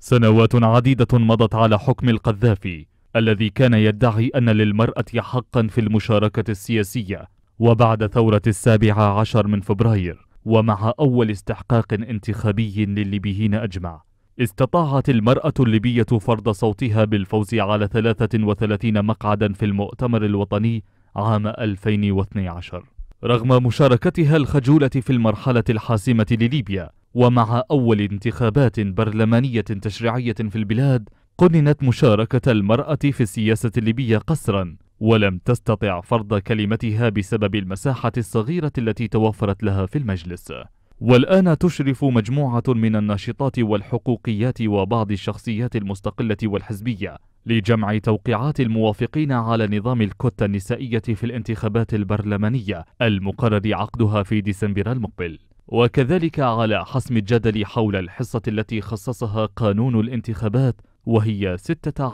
سنوات عديدة مضت على حكم القذافي الذي كان يدعي أن للمرأة حقا في المشاركة السياسية وبعد ثورة السابعة عشر من فبراير ومع أول استحقاق انتخابي للليبيين أجمع استطاعت المرأة الليبية فرض صوتها بالفوز على 33 مقعدا في المؤتمر الوطني عام 2012 رغم مشاركتها الخجولة في المرحلة الحاسمة لليبيا ومع أول انتخابات برلمانية تشريعية في البلاد قننت مشاركة المرأة في السياسة الليبية قسرا ولم تستطع فرض كلمتها بسبب المساحة الصغيرة التي توفرت لها في المجلس والآن تشرف مجموعة من الناشطات والحقوقيات وبعض الشخصيات المستقلة والحزبية لجمع توقيعات الموافقين على نظام الكتة النسائية في الانتخابات البرلمانية المقرر عقدها في ديسمبر المقبل وكذلك على حسم الجدل حول الحصة التي خصصها قانون الانتخابات وهي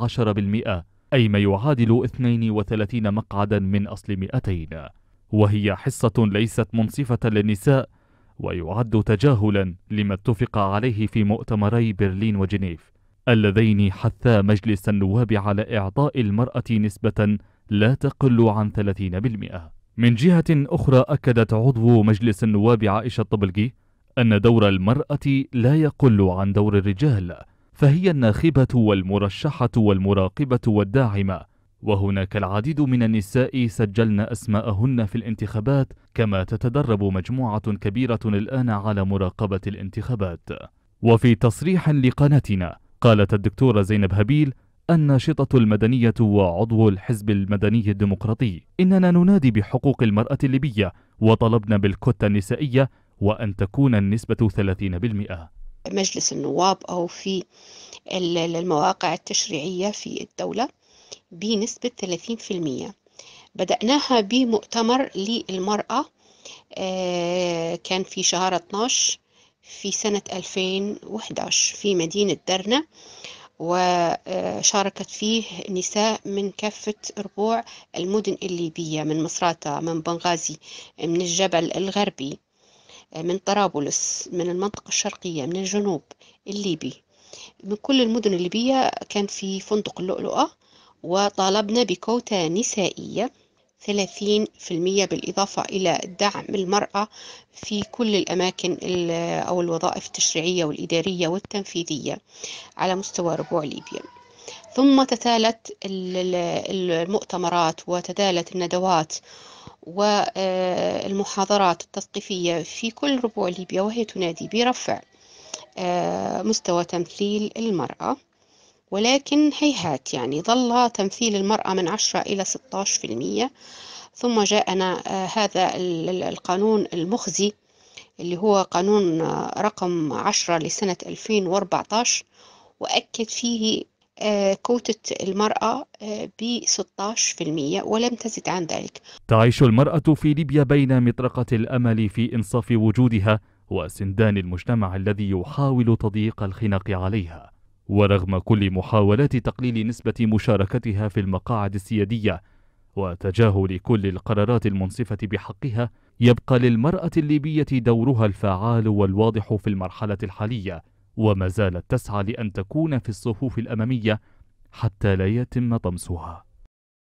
16% أي ما يعادل 32 مقعدا من أصل 200 وهي حصة ليست منصفة للنساء ويعد تجاهلا لما اتفق عليه في مؤتمري برلين وجنيف اللذين حثا مجلس النواب على إعطاء المرأة نسبة لا تقل عن 30% من جهة أخرى أكدت عضو مجلس النواب عائشة الطبلقي أن دور المرأة لا يقل عن دور الرجال فهي الناخبة والمرشحة والمراقبة والداعمة وهناك العديد من النساء سجلن أسماءهن في الانتخابات كما تتدرب مجموعة كبيرة الآن على مراقبة الانتخابات وفي تصريح لقناتنا قالت الدكتورة زينب هبيل الناشطة المدنية وعضو الحزب المدني الديمقراطي إننا ننادي بحقوق المرأة الليبية وطلبنا بالكتة النسائية وأن تكون النسبة 30% مجلس النواب أو في المواقع التشريعية في الدولة بنسبة 30% بدأناها بمؤتمر للمرأة آه، كان في شهر 12 في سنة 2011 في مدينة درنة وشاركت فيه نساء من كافة ربوع المدن الليبية من مصراتة من بنغازي من الجبل الغربي من طرابلس من المنطقة الشرقية من الجنوب الليبي من كل المدن الليبية كان في فندق اللؤلؤة وطالبنا بكوتا نسائية 30% بالإضافة إلى دعم المرأة في كل الأماكن أو الوظائف التشريعية والإدارية والتنفيذية على مستوى ربوع ليبيا ثم تتالت المؤتمرات وتتالت الندوات والمحاضرات آه، التثقيفية في كل ربوع ليبيا وهي تنادي برفع آه، مستوى تمثيل المرأة ولكن هيهات يعني ظل تمثيل المرأة من 10 إلى 16% ثم جاءنا آه، هذا القانون المخزي اللي هو قانون آه، رقم 10 لسنة 2014 وأكد فيه آه، كوتة المرأة ب 16% ولم تزد عن ذلك تعيش المرأة في ليبيا بين مطرقة الأمل في إنصاف وجودها وسندان المجتمع الذي يحاول تضييق الخناق عليها ورغم كل محاولات تقليل نسبة مشاركتها في المقاعد السيادية وتجاهل كل القرارات المنصفة بحقها يبقى للمرأة الليبية دورها الفعال والواضح في المرحلة الحالية وما زالت تسعى لأن تكون في الصفوف الأمامية حتى لا يتم طمسها